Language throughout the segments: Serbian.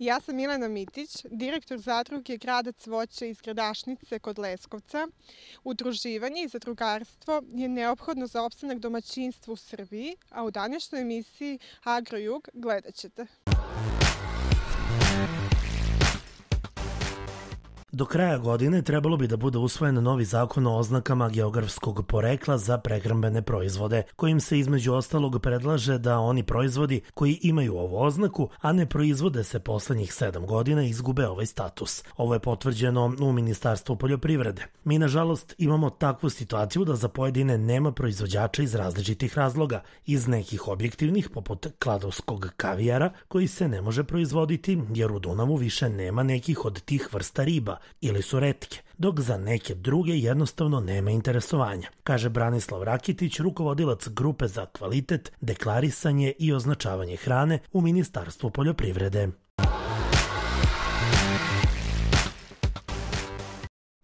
Ja sam Milena Mitić, direktor zadruge grada Cvoće iz Gradašnice kod Leskovca. Udruživanje i zadrugarstvo je neophodno za opstanak domaćinstva u Srbiji, a u današnjoj emisiji Agrojug gledat ćete. Do kraja godine trebalo bi da bude usvojen novi zakon o oznakama geografskog porekla za prehrambene proizvode, kojim se između ostalog predlaže da oni proizvodi koji imaju ovu oznaku, a ne proizvode se poslednjih 7 godina izgube ovaj status. Ovo je potvrđeno u Ministarstvu poljoprivrede. Mi, nažalost, imamo takvu situaciju da za pojedine nema proizvođača iz različitih razloga, iz nekih objektivnih, poput kladovskog kavijara, koji se ne može proizvoditi jer u Dunavu više nema nekih od tih vrsta riba, ili su retke, dok za neke druge jednostavno nema interesovanja, kaže Branislav Rakitić, rukovodilac grupe za kvalitet, deklarisanje i označavanje hrane u Ministarstvu poljoprivrede.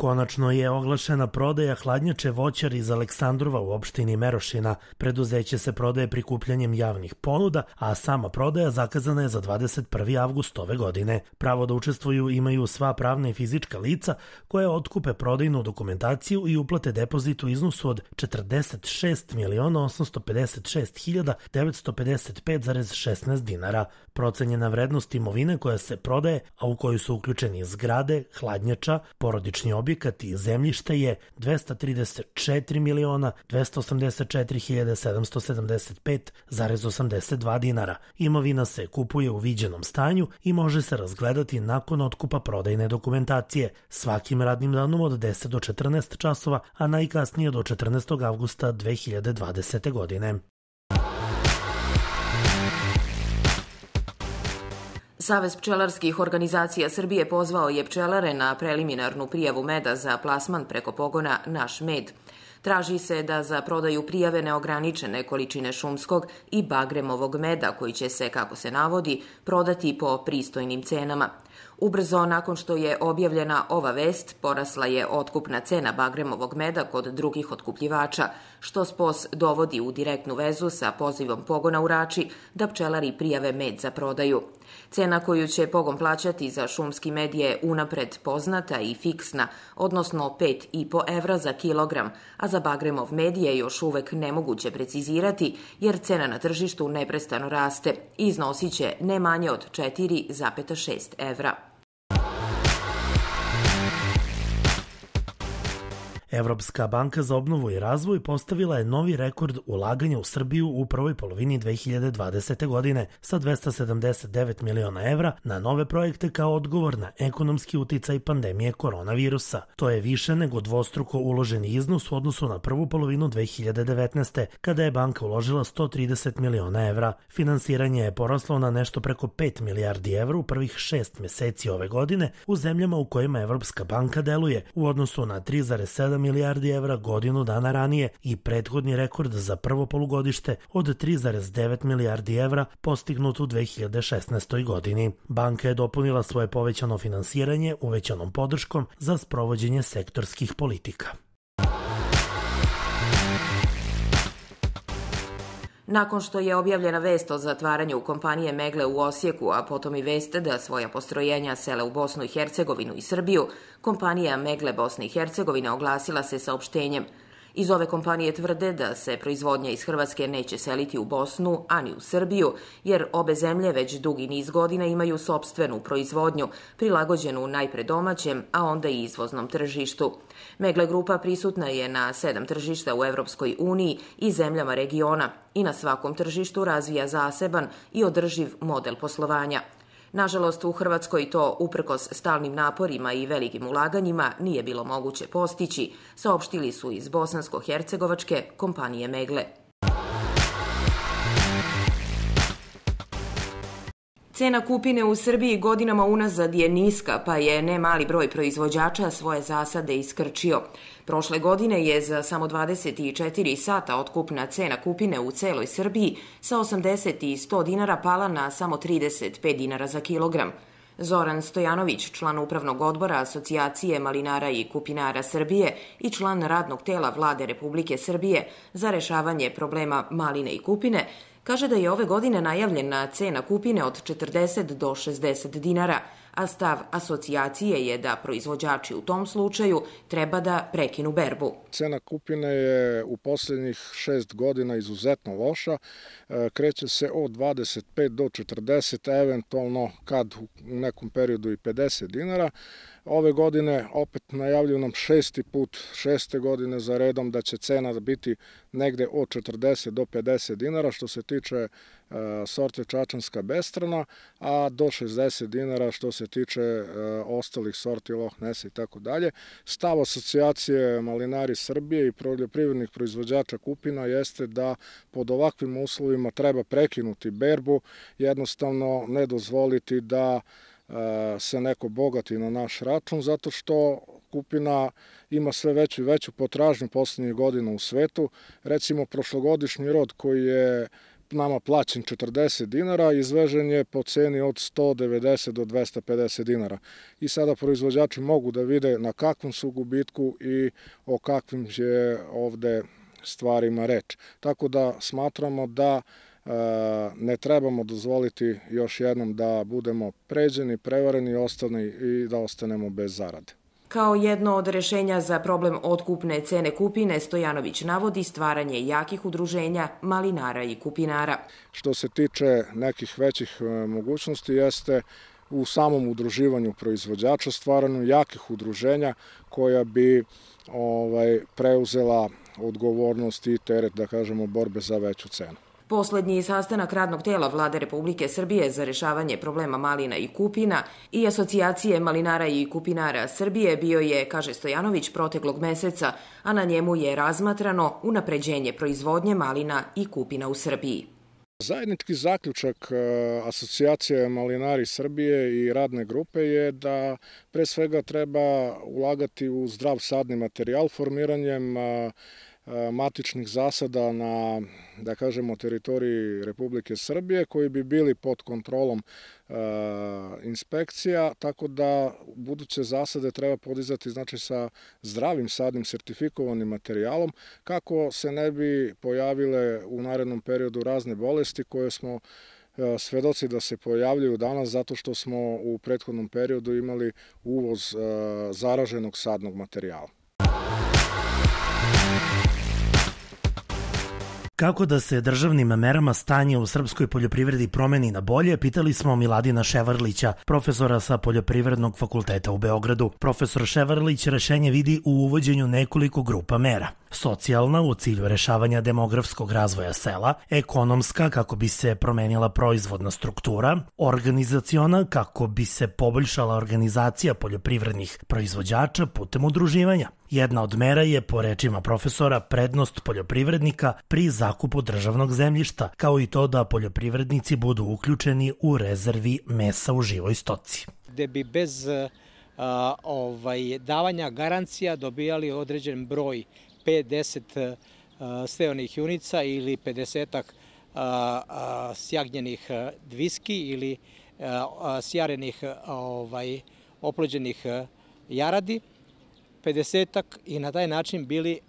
Konačno je oglašena prodaja hladnjače voćar iz Aleksandrova u opštini Merošina. Preduzeće se prodaje prikupljanjem javnih ponuda, a sama prodaja zakazana je za 21. avgust ove godine. Pravo da učestvuju imaju sva pravna i fizička lica koje otkupe prodajnu dokumentaciju i uplate depozit u iznosu od 46 miliona 856 hiljada 955,16 dinara. Procenjena vrednost imovine koja se prodaje, a u koju su uključeni zgrade, hladnjača, porodični objekt, objekati i zemljište je 234 miliona dinara. Imovina se kupuje u viđenom stanju i može se razgledati nakon otkupa prodajne dokumentacije svakim radnim danom od 10 do 14 časova, a najkasnije do 14. avgusta 2020. godine. Savez pčelarskih organizacija Srbije pozvao je pčelare na preliminarnu prijavu meda za plasman preko pogona Naš med. Traži se da za prodaju prijave neograničene količine šumskog i bagremovog meda koji će se, kako se navodi, prodati po pristojnim cenama. Ubrzo nakon što je objavljena ova vest, porasla je otkupna cena bagremovog meda kod drugih otkupljivača, što SPOS dovodi u direktnu vezu sa pozivom pogona u Rači da pčelari prijave med za prodaju. Cena koju će pogon plaćati za šumski med je unapred poznata i fiksna, odnosno 5,5 evra za kilogram, a za bagremov med je još uvek nemoguće precizirati jer cena na tržištu neprestano raste i iznosiće ne manje od 4,6 evra. Evropska banka za obnovu i razvoj postavila je novi rekord ulaganja u Srbiju u prvoj polovini 2020. godine sa 279 miliona evra na nove projekte kao odgovor na ekonomski uticaj pandemije koronavirusa. To je više nego dvostruko uloženi iznos u odnosu na prvu polovinu 2019. kada je banka uložila 130 miliona evra. Finansiranje je poraslo na nešto preko 5 milijardi evra u prvih šest meseci ove godine u zemljama u kojima Evropska banka deluje u odnosu na 3,7 milijardi evra godinu dana ranije i prethodni rekord za prvo polugodište od 3,9 milijardi evra postignut u 2016. godini. Banka je dopunila svoje povećano finansiranje uvećanom podrškom za sprovođenje sektorskih politika. Nakon što je objavljena vest o zatvaranju kompanije Megle u Osijeku, a potom i veste da svoja postrojenja sele u Bosnu i Hercegovinu i Srbiju, kompanija Megle Bosne i Hercegovine oglasila se saopštenjem – Iz ove kompanije tvrde da se proizvodnja iz Hrvatske neće seliti u Bosnu, ani u Srbiju, jer obe zemlje već dugi niz godina imaju sobstvenu proizvodnju, prilagođenu najpre domaćem, a onda i izvoznom tržištu. Megle grupa prisutna je na sedam tržišta u Evropskoj uniji i zemljama regiona i na svakom tržištu razvija zaseban i održiv model poslovanja – Nažalost, u Hrvatskoj to, uprkos stalnim naporima i velikim ulaganjima, nije bilo moguće postići, saopštili su iz bosansko-hercegovačke kompanije Megle. Cena kupine u Srbiji godinama unazad je niska, pa je ne mali broj proizvođača svoje zasade iskrčio. Prošle godine je za samo 24 sata otkupna cena kupine u celoj Srbiji sa 80 i 100 dinara pala na samo 35 dinara za kilogram. Zoran Stojanović, član Upravnog odbora Asocijacije malinara i kupinara Srbije i član radnog tela Vlade Republike Srbije za rešavanje problema maline i kupine, kaže da je ove godine najavljena cena kupine od 40 do 60 dinara – a stav asocijacije je da proizvođači u tom slučaju treba da prekinu berbu. Cena kupine je u poslednjih šest godina izuzetno loša, e, kreće se od 25 do 40, eventualno kad u nekom periodu i 50 dinara, Ove godine opet najavljuju nam šesti put, šeste godine za redom da će cena biti negde od 40 do 50 dinara što se tiče e, sorte Čačanska bestrana, a do 60 dinara što se tiče e, ostalih sorti Loh Nese i tako dalje. Stav asocijacije Malinari Srbije i proljoprivrednih proizvođača Kupina jeste da pod ovakvim uslovima treba prekinuti berbu, jednostavno ne dozvoliti da E, se neko bogati na naš račun, zato što kupina ima sve veću i veću potražnju poslednjih godina u svetu. Recimo, prošlogodišnji rod koji je nama plaćen 40 dinara, izvežen je po ceni od 190 do 250 dinara. I sada proizvođači mogu da vide na kakvom su gubitku i o kakvim je ovde stvarima reč. Tako da smatramo da ne trebamo dozvoliti još jednom da budemo pređeni, prevareni, ostani i da ostanemo bez zarade. Kao jedno od rešenja za problem otkupne cene kupine, Stojanović navodi stvaranje jakih udruženja malinara i kupinara. Što se tiče nekih većih e, mogućnosti jeste u samom udruživanju proizvođača, stvaranju jakih udruženja koja bi ovaj, preuzela odgovornost i teret, da kažemo, borbe za veću cenu. Poslednji sastanak radnog tela Vlade Republike Srbije za rešavanje problema malina i kupina i asocijacije malinara i kupinara Srbije bio je, kaže Stojanović, proteklog meseca, a na njemu je razmatrano unapređenje proizvodnje malina i kupina u Srbiji. Zajednički zaključak e, Asocijacije Malinari Srbije i radne grupe je da pre svega treba ulagati u zdrav sadni materijal formiranjem e, E, matičnih zasada na, da kažemo, teritoriji Republike Srbije koji bi bili pod kontrolom e, inspekcija, tako da buduće zasade treba podizati znači, sa zdravim sadnim sertifikovanim materijalom kako se ne bi pojavile u narednom periodu razne bolesti koje smo e, svedoci da se pojavljaju danas zato što smo u prethodnom periodu imali uvoz zaraženog sadnog materijala. Kako da se državnim merama stanje u srpskoj poljoprivredi promeni na bolje, pitali smo Miladina Ševarlića, profesora sa Poljoprivrednog fakulteta u Beogradu. Profesor Ševarlić rešenje vidi u uvođenju nekoliko grupa mera. Socijalna u cilju rešavanja demografskog razvoja sela, ekonomska kako bi se promenila proizvodna struktura, organizaciona kako bi se poboljšala organizacija poljoprivrednih proizvođača putem udruživanja. Jedna od mera je, po rečima profesora, prednost poljoprivrednika pri zakupu državnog zemljišta, kao i to da poljoprivrednici budu uključeni u rezervi mesa u živoj stoci. Gde bi bez a, ovaj, davanja garancija dobijali određen broj 50 steonih junica ili 50 a, a, sjagnjenih dviski ili a, sjarenih ovaj, oplođenih jaradi 50-ak i na taj način bili e,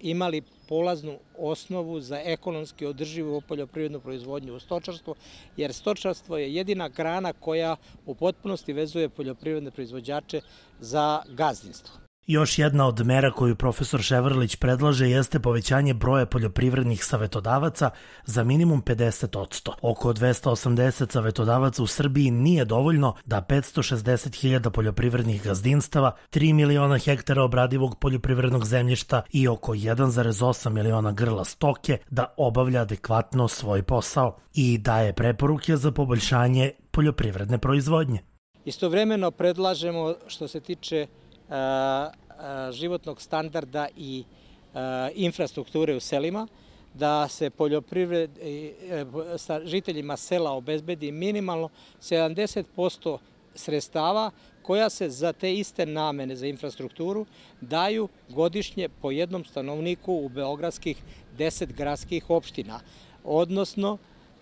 imali polaznu osnovu za ekonomski održivu poljoprivrednu proizvodnju u stočarstvu, jer stočarstvo je jedina grana koja u potpunosti vezuje poljoprivredne proizvođače za gazdinstvo. Još jedna od mera koju profesor Ševrlić predlaže jeste povećanje broja poljoprivrednih savetodavaca za minimum 50%. Oko 280 savetodavaca u Srbiji nije dovoljno da 560.000 poljoprivrednih gazdinstava, 3 miliona hektara obradivog poljoprivrednog zemljišta i oko 1,8 miliona grla stoke da obavlja adekvatno svoj posao i daje preporuke za poboljšanje poljoprivredne proizvodnje. Istovremeno predlažemo što se tiče životnog standarda i infrastrukture u selima, da se e, e, žiteljima sela obezbedi minimalno 70% sredstava koja se za te iste namene za infrastrukturu daju godišnje po jednom stanovniku u beogradskih 10 gradskih opština, odnosno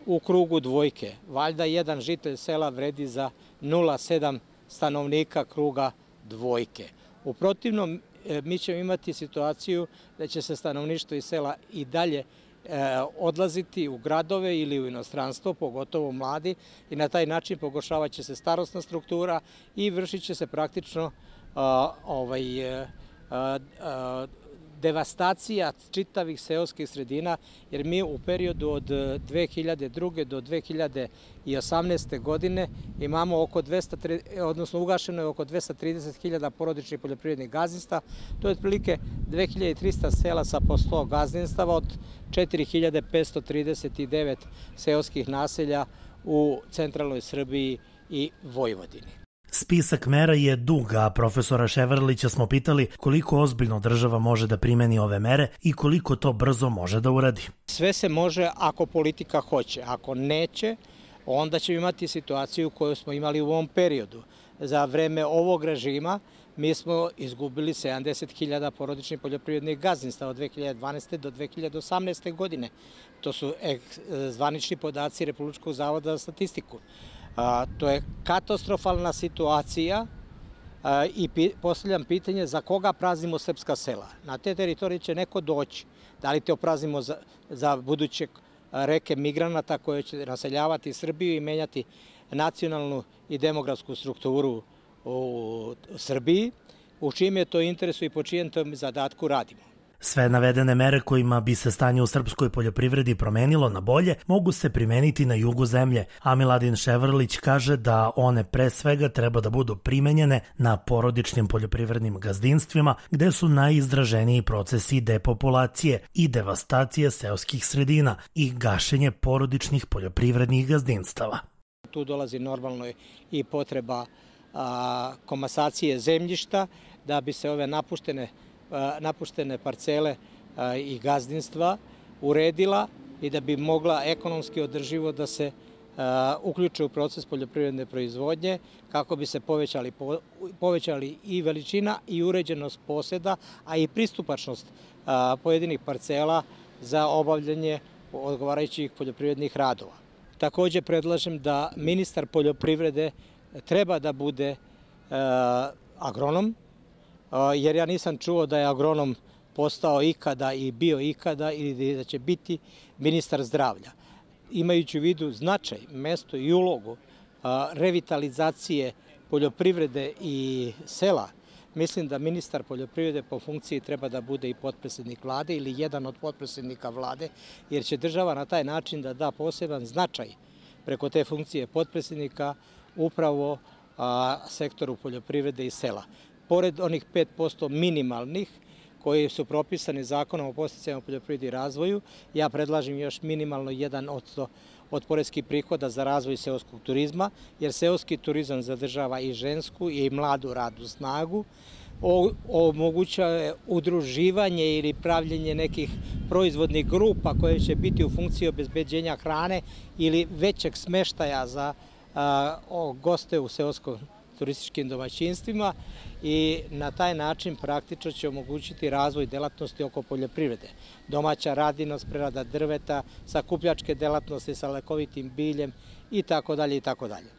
u krugu dvojke. Valjda jedan žitelj sela vredi za 0,7 stanovnika kruga dvojke dvojke. U protivnom, e, mi ćemo imati situaciju da će se stanovništvo iz sela i dalje e, odlaziti u gradove ili u inostranstvo, pogotovo mladi, i na taj način će se starostna struktura i vršit će se praktično ovaj, e, devastacija čitavih seoskih sredina, jer mi u periodu od 2002. E, do 2018. godine imamo oko 230, odnosno ugašeno je oko 230.000 porodičnih poljoprivrednih gazdinstva, to je otprilike 2300 sela sa po 100 gazdinstava od 4539 seoskih naselja u centralnoj Srbiji i Vojvodini. Spisak mera je dug, a profesora Ševerlića smo pitali koliko ozbiljno država može da primeni ove mere i koliko to brzo može da uradi. Sve se može ako politika hoće, ako neće, onda ćemo imati situaciju koju smo imali u ovom periodu. Za vreme ovog režima mi smo izgubili 70.000 porodičnih poljoprivrednih gazdinstava od 2012. do 2018. godine. To su e, zvanični podaci Republičkog zavoda za statistiku. A, to je katastrofalna situacija i postavljam pitanje za koga praznimo srpska sela. Na te teritorije će neko doći. Da li te opraznimo za, za reke migranata koje će naseljavati Srbiju i menjati nacionalnu i demografsku strukturu u Srbiji, u čijem je to interesu i po čijem to zadatku radimo. Sve navedene mere kojima bi se stanje u srpskoj poljoprivredi promenilo na bolje mogu se primeniti na jugu zemlje, a Miladin Ševrlić kaže da one pre svega treba da budu primenjene na porodičnim poljoprivrednim gazdinstvima gde su najizdraženiji procesi depopulacije i devastacije seoskih sredina i gašenje porodičnih poljoprivrednih gazdinstava. Tu dolazi normalno i potreba komasacije zemljišta da bi se ove napuštene napuštene parcele i gazdinstva uredila i da bi mogla ekonomski održivo da se uključe u proces poljoprivredne proizvodnje kako bi se povećali, povećali i veličina i uređenost poseda, a i pristupačnost pojedinih parcela za obavljanje odgovarajućih poljoprivrednih radova. Takođe predlažem da ministar poljoprivrede treba da bude agronom, jer ja nisam čuo da je agronom postao ikada i bio ikada ili da će biti ministar zdravlja. Imajući u vidu značaj, mesto i ulogu revitalizacije poljoprivrede i sela, mislim da ministar poljoprivrede po funkciji treba da bude i potpredsednik vlade ili jedan od potpredsednika vlade, jer će država na taj način da da poseban značaj preko te funkcije potpredsednika upravo sektoru poljoprivrede i sela pored onih 5% minimalnih koji su propisani zakonom o posticajama u poljoprivredi i razvoju, ja predlažem još minimalno 1% od poreskih prihoda za razvoj seoskog turizma, jer seoski turizam zadržava i žensku i mladu radnu snagu, omogućava udruživanje ili pravljenje nekih proizvodnih grupa koje će biti u funkciji obezbeđenja hrane ili većeg smeštaja za goste u seoskom turističkim domaćinstvima i na taj način praktično će omogućiti razvoj delatnosti oko poljoprivrede. Domaća radinost, prerada drveta, sakupljačke delatnosti sa lekovitim biljem i tako dalje i tako dalje.